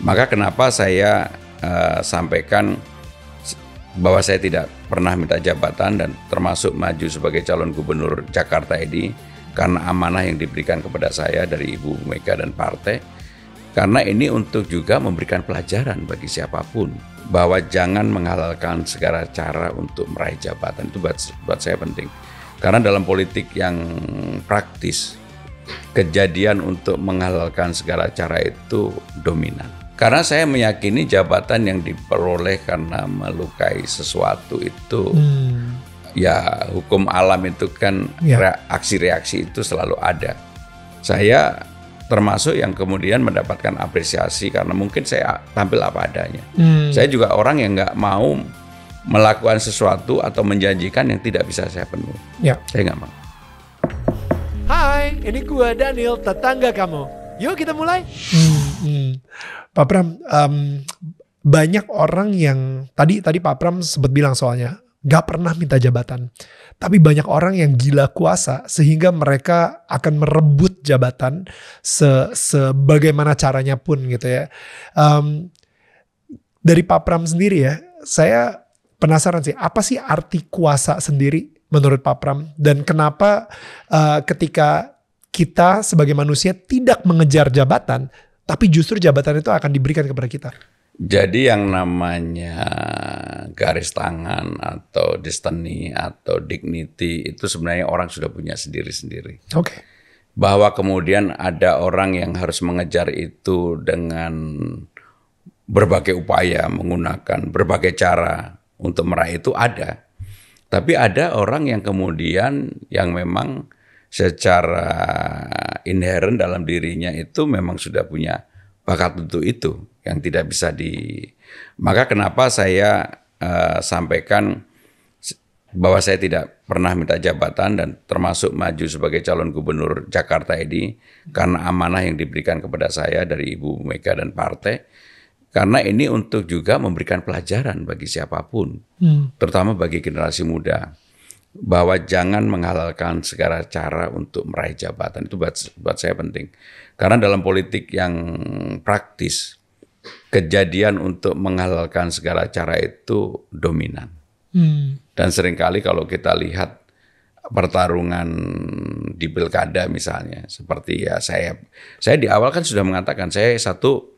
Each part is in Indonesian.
Maka kenapa saya uh, sampaikan bahwa saya tidak pernah minta jabatan dan termasuk maju sebagai calon gubernur Jakarta ini karena amanah yang diberikan kepada saya dari Ibu Mega dan partai karena ini untuk juga memberikan pelajaran bagi siapapun bahwa jangan menghalalkan segala cara untuk meraih jabatan itu buat buat saya penting karena dalam politik yang praktis kejadian untuk menghalalkan segala cara itu dominan karena saya meyakini jabatan yang diperoleh karena melukai sesuatu itu hmm. ya hukum alam itu kan reaksi ya. reaksi-reaksi itu selalu ada. Saya termasuk yang kemudian mendapatkan apresiasi karena mungkin saya tampil apa adanya. Hmm. Saya juga orang yang nggak mau melakukan sesuatu atau menjanjikan yang tidak bisa saya penuhi. Ya. Saya nggak mau. Hai, ini gua Daniel, tetangga kamu. Yuk kita mulai. Hmm, hmm. Pak Pram, um, banyak orang yang tadi tadi Pak Pram sempat bilang soalnya gak pernah minta jabatan. Tapi banyak orang yang gila kuasa sehingga mereka akan merebut jabatan se sebagaimana caranya pun gitu ya. Um, dari Pak Pram sendiri ya, saya penasaran sih apa sih arti kuasa sendiri menurut Pak Pram dan kenapa uh, ketika kita sebagai manusia tidak mengejar jabatan tapi justru jabatan itu akan diberikan kepada kita. Jadi yang namanya garis tangan atau destiny atau dignity itu sebenarnya orang sudah punya sendiri-sendiri. Oke. Okay. Bahwa kemudian ada orang yang harus mengejar itu dengan berbagai upaya, menggunakan berbagai cara untuk meraih itu ada. Tapi ada orang yang kemudian yang memang secara inherent dalam dirinya itu memang sudah punya bakat untuk itu yang tidak bisa di maka kenapa saya uh, sampaikan bahwa saya tidak pernah minta jabatan dan termasuk maju sebagai calon gubernur Jakarta ini karena amanah yang diberikan kepada saya dari Ibu Mega dan partai karena ini untuk juga memberikan pelajaran bagi siapapun hmm. terutama bagi generasi muda bahwa jangan menghalalkan segala cara untuk meraih jabatan itu buat buat saya penting karena dalam politik yang praktis kejadian untuk menghalalkan segala cara itu dominan hmm. dan seringkali kalau kita lihat pertarungan di pilkada misalnya seperti ya saya saya di awal kan sudah mengatakan saya satu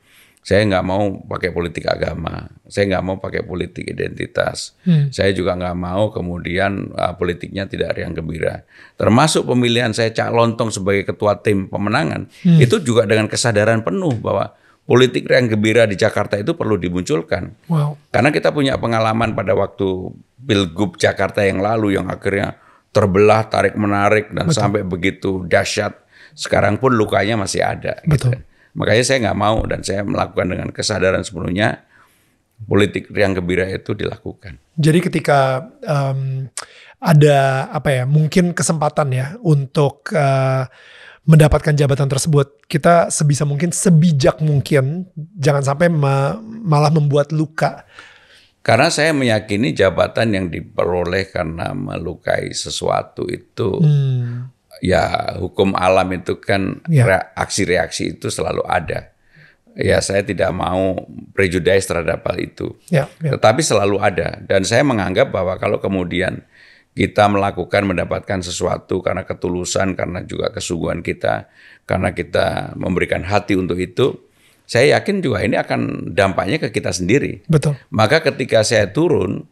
saya nggak mau pakai politik agama, saya nggak mau pakai politik identitas, hmm. saya juga nggak mau kemudian uh, politiknya tidak ada yang gembira. Termasuk pemilihan saya Cak Lontong sebagai ketua tim pemenangan, hmm. itu juga dengan kesadaran penuh bahwa politik yang gembira di Jakarta itu perlu dimunculkan. Wow. Karena kita punya pengalaman pada waktu Pilgub Jakarta yang lalu yang akhirnya terbelah tarik menarik dan Betul. sampai begitu dahsyat. Sekarang pun lukanya masih ada. Gitu. Betul. Gitu. Makanya saya nggak mau dan saya melakukan dengan kesadaran sepenuhnya politik yang gembira itu dilakukan. Jadi ketika um, ada apa ya mungkin kesempatan ya untuk uh, mendapatkan jabatan tersebut kita sebisa mungkin sebijak mungkin jangan sampai ma malah membuat luka. Karena saya meyakini jabatan yang diperoleh karena melukai sesuatu itu hmm ya hukum alam itu kan ya. aksi-reaksi itu selalu ada. Ya saya tidak mau prejudis terhadap hal itu. Ya, ya. Tetapi selalu ada dan saya menganggap bahwa kalau kemudian kita melakukan mendapatkan sesuatu karena ketulusan, karena juga kesungguhan kita, karena kita memberikan hati untuk itu, saya yakin juga ini akan dampaknya ke kita sendiri. Betul. Maka ketika saya turun,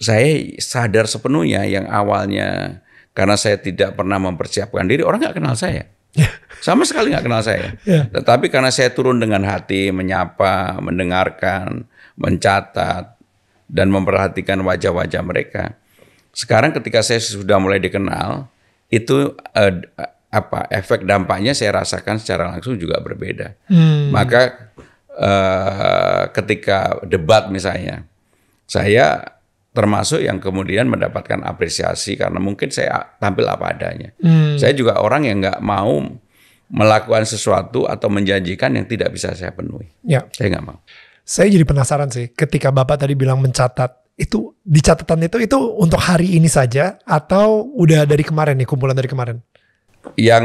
saya sadar sepenuhnya yang awalnya karena saya tidak pernah mempersiapkan diri, orang nggak kenal saya. Sama sekali nggak kenal saya. Ya. Tetapi karena saya turun dengan hati, menyapa, mendengarkan, mencatat, dan memperhatikan wajah-wajah mereka. Sekarang ketika saya sudah mulai dikenal, itu uh, apa efek dampaknya saya rasakan secara langsung juga berbeda. Hmm. Maka uh, ketika debat misalnya, saya termasuk yang kemudian mendapatkan apresiasi karena mungkin saya tampil apa adanya. Hmm. Saya juga orang yang nggak mau melakukan sesuatu atau menjanjikan yang tidak bisa saya penuhi. Ya. Saya nggak mau. Saya jadi penasaran sih ketika Bapak tadi bilang mencatat itu di catatan itu itu untuk hari ini saja atau udah dari kemarin nih kumpulan dari kemarin? Yang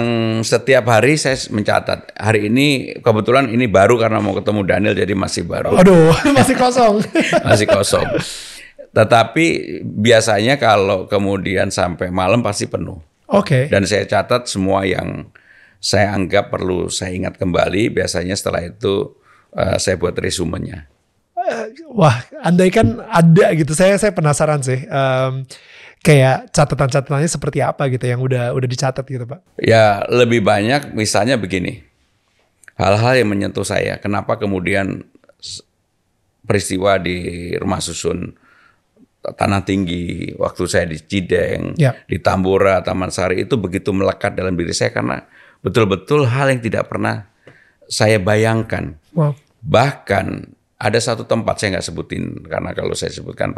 setiap hari saya mencatat. Hari ini kebetulan ini baru karena mau ketemu Daniel jadi masih baru. Aduh, masih kosong. masih kosong. Tetapi biasanya kalau kemudian sampai malam pasti penuh. Oke. Okay. Dan saya catat semua yang saya anggap perlu saya ingat kembali. Biasanya setelah itu uh, saya buat resumenya. Uh, wah, andaikan ada gitu. Saya saya penasaran sih. Um, kayak catatan-catatannya seperti apa gitu yang udah udah dicatat gitu, Pak. Ya, lebih banyak misalnya begini. Hal-hal yang menyentuh saya. Kenapa kemudian peristiwa di rumah susun tanah tinggi, waktu saya di Cideng, ya. di Tambora, Taman Sari itu begitu melekat dalam diri saya karena betul-betul hal yang tidak pernah saya bayangkan. Wow. Bahkan ada satu tempat saya nggak sebutin karena kalau saya sebutkan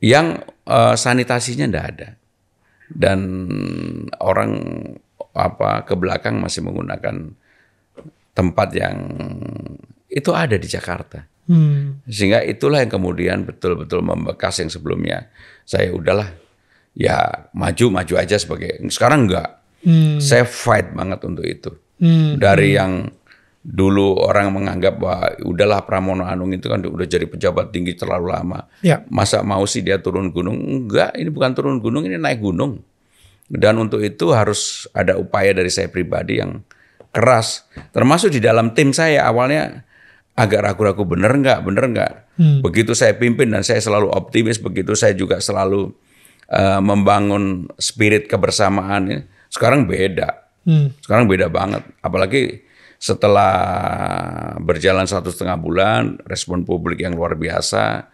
yang uh, sanitasinya ndak ada dan orang apa ke belakang masih menggunakan tempat yang itu ada di Jakarta. Hmm. Sehingga itulah yang kemudian betul-betul membekas yang sebelumnya saya udahlah ya maju-maju aja sebagai sekarang enggak. Hmm. Saya fight banget untuk itu. Hmm. Dari hmm. yang dulu orang menganggap bahwa udahlah Pramono Anung itu kan udah jadi pejabat tinggi terlalu lama. Ya. Masa mau sih dia turun gunung? Enggak, ini bukan turun gunung, ini naik gunung. Dan untuk itu harus ada upaya dari saya pribadi yang keras. Termasuk di dalam tim saya awalnya agak ragu-ragu bener nggak bener nggak hmm. begitu saya pimpin dan saya selalu optimis begitu saya juga selalu uh, membangun spirit kebersamaan ini sekarang beda hmm. sekarang beda banget apalagi setelah berjalan satu setengah bulan respon publik yang luar biasa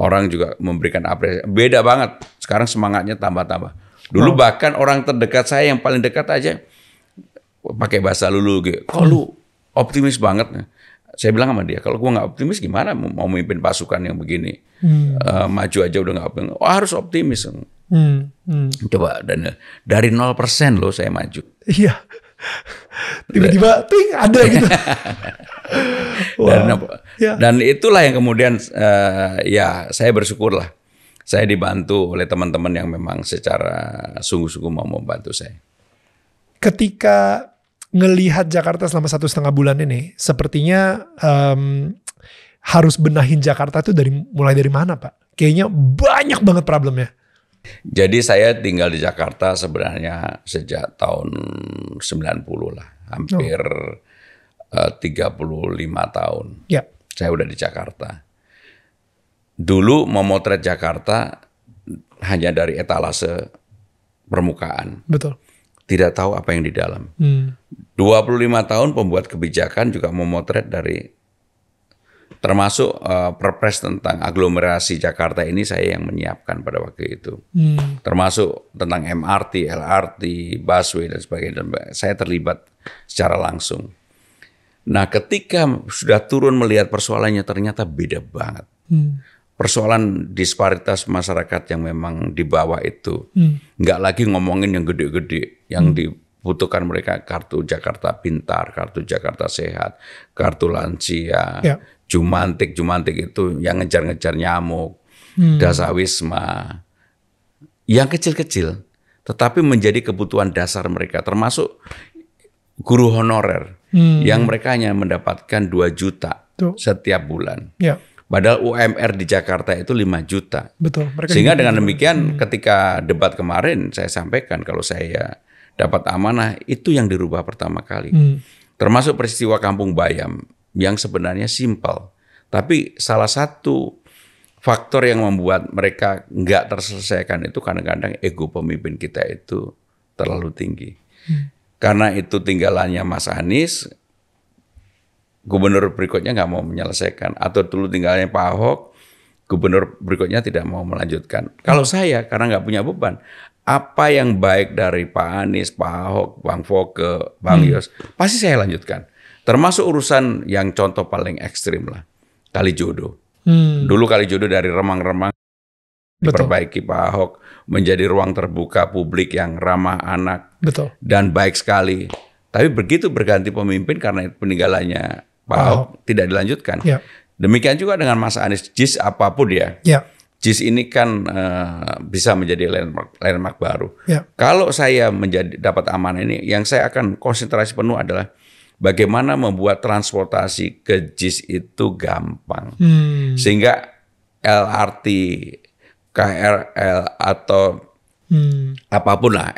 orang juga memberikan apresiasi beda banget sekarang semangatnya tambah-tambah dulu oh. bahkan orang terdekat saya yang paling dekat aja pakai bahasa lulu gitu kok hmm. optimis banget saya bilang sama dia kalau gue nggak optimis gimana mau memimpin pasukan yang begini hmm. uh, maju aja udah nggak optimis oh, harus optimis hmm. Hmm. coba dan eh, dari 0% loh saya maju iya tiba-tiba ting ada gitu wow. dan, yeah. dan itulah yang kemudian uh, ya saya bersyukur lah saya dibantu oleh teman-teman yang memang secara sungguh-sungguh mau membantu saya ketika ngelihat Jakarta selama satu setengah bulan ini, sepertinya um, harus benahin Jakarta itu dari mulai dari mana, Pak? Kayaknya banyak banget problemnya. Jadi saya tinggal di Jakarta sebenarnya sejak tahun 90 lah, hampir oh. Eh, uh, 35 tahun. Ya. Saya udah di Jakarta. Dulu memotret Jakarta hanya dari etalase permukaan. Betul tidak tahu apa yang di dalam. Hmm. 25 tahun pembuat kebijakan juga memotret dari termasuk uh, perpres tentang aglomerasi Jakarta ini saya yang menyiapkan pada waktu itu. Hmm. Termasuk tentang MRT, LRT, busway dan sebagainya saya terlibat secara langsung. Nah, ketika sudah turun melihat persoalannya ternyata beda banget. Hmm persoalan disparitas masyarakat yang memang di bawah itu. Hmm. lagi ngomongin yang gede-gede, yang hmm. dibutuhkan mereka kartu Jakarta Pintar, kartu Jakarta Sehat, kartu lansia, ya. jumantik, jumantik itu yang ngejar-ngejar nyamuk, hmm. dasawisma, yang kecil-kecil, tetapi menjadi kebutuhan dasar mereka, termasuk guru honorer hmm. yang mereka hanya mendapatkan 2 juta Tuh. setiap bulan. Ya. Padahal UMR di Jakarta itu 5 juta. Betul. Mereka Sehingga dengan demikian hmm. ketika debat kemarin saya sampaikan kalau saya dapat amanah itu yang dirubah pertama kali. Hmm. Termasuk peristiwa Kampung Bayam yang sebenarnya simpel. Tapi salah satu faktor yang membuat mereka nggak terselesaikan itu kadang-kadang ego pemimpin kita itu terlalu tinggi. Hmm. Karena itu tinggalannya Mas Anies, gubernur berikutnya nggak mau menyelesaikan atau dulu tinggalnya Pak Ahok gubernur berikutnya tidak mau melanjutkan. Kalau saya karena nggak punya beban, apa yang baik dari Pak Anies, Pak Ahok, Bang Foke, Bang hmm. Yos, pasti saya lanjutkan. Termasuk urusan yang contoh paling ekstrim lah, kali jodoh. Hmm. Dulu kali jodoh dari remang-remang diperbaiki Betul. Pak Ahok menjadi ruang terbuka publik yang ramah anak Betul. dan baik sekali. Tapi begitu berganti pemimpin karena peninggalannya Pak Ahok tidak dilanjutkan. Ya. Demikian juga dengan Mas Anies, JIS apapun ya. ya. JIS ini kan uh, bisa menjadi landmark, landmark baru. Ya. Kalau saya menjadi dapat amanah ini, yang saya akan konsentrasi penuh adalah bagaimana membuat transportasi ke JIS itu gampang, hmm. sehingga LRT, KRL atau hmm. apapun lah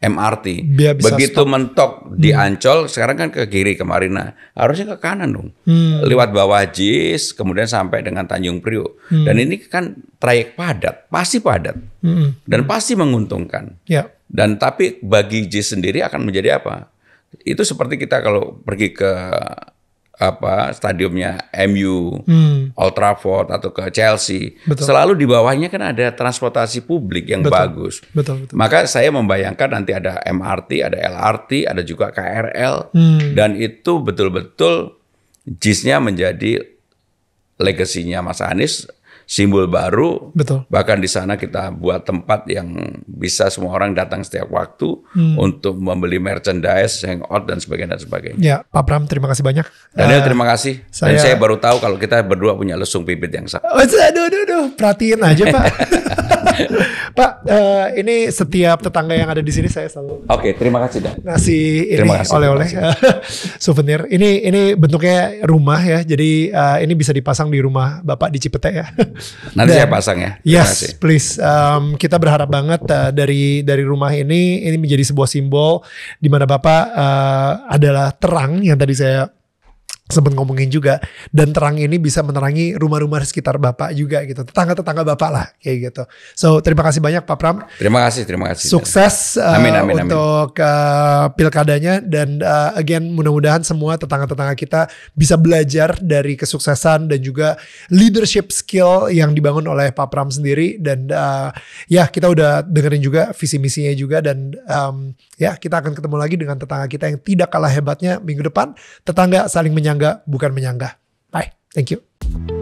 MRT. bisa Begitu stop. mentok hmm. di Ancol, sekarang kan ke kiri kemarin. Marina. harusnya ke kanan dong. Hmm. Lewat bawah Jis, kemudian sampai dengan Tanjung Priok. Hmm. Dan ini kan trayek padat, pasti padat. Hmm. Dan pasti menguntungkan. Ya. Dan tapi bagi Jis sendiri akan menjadi apa? Itu seperti kita kalau pergi ke apa stadiumnya MU, hmm. Old Trafford atau ke Chelsea, betul. selalu di bawahnya kan ada transportasi publik yang betul. bagus. Betul, betul. Maka saya membayangkan nanti ada MRT, ada LRT, ada juga KRL hmm. dan itu betul-betul jisnya menjadi legasinya Mas Anies simbol baru. Betul. Bahkan di sana kita buat tempat yang bisa semua orang datang setiap waktu hmm. untuk membeli merchandise, hangout dan sebagainya dan sebagainya. Ya, Pak Pram, terima kasih banyak. Daniel eh, terima kasih. Saya, dan saya baru tahu kalau kita berdua punya lesung pipit yang sama. Oh, aduh aduh aduh, perhatiin aja Pak. Pak, uh, ini setiap tetangga yang ada di sini saya selalu. Oke, okay, terima kasih Dan. Ngasih ini oleh-oleh souvenir. Ini ini bentuknya rumah ya. Jadi uh, ini bisa dipasang di rumah Bapak di Cipete ya. Nanti Dan, saya pasang ya. Terima yes, kasih. please. Um, kita berharap banget uh, dari dari rumah ini ini menjadi sebuah simbol di mana Bapak uh, adalah terang yang tadi saya sempat ngomongin juga dan terang ini bisa menerangi rumah-rumah sekitar bapak juga gitu tetangga-tetangga bapak lah kayak gitu so terima kasih banyak Pak Pram terima kasih terima kasih sukses uh, amin, amin, untuk uh, pilkadanya dan uh, again mudah-mudahan semua tetangga-tetangga kita bisa belajar dari kesuksesan dan juga leadership skill yang dibangun oleh Pak Pram sendiri dan uh, ya kita udah dengerin juga visi misinya juga dan um, ya kita akan ketemu lagi dengan tetangga kita yang tidak kalah hebatnya minggu depan tetangga saling menyangka menyangga bukan menyanggah. Bye. Thank you.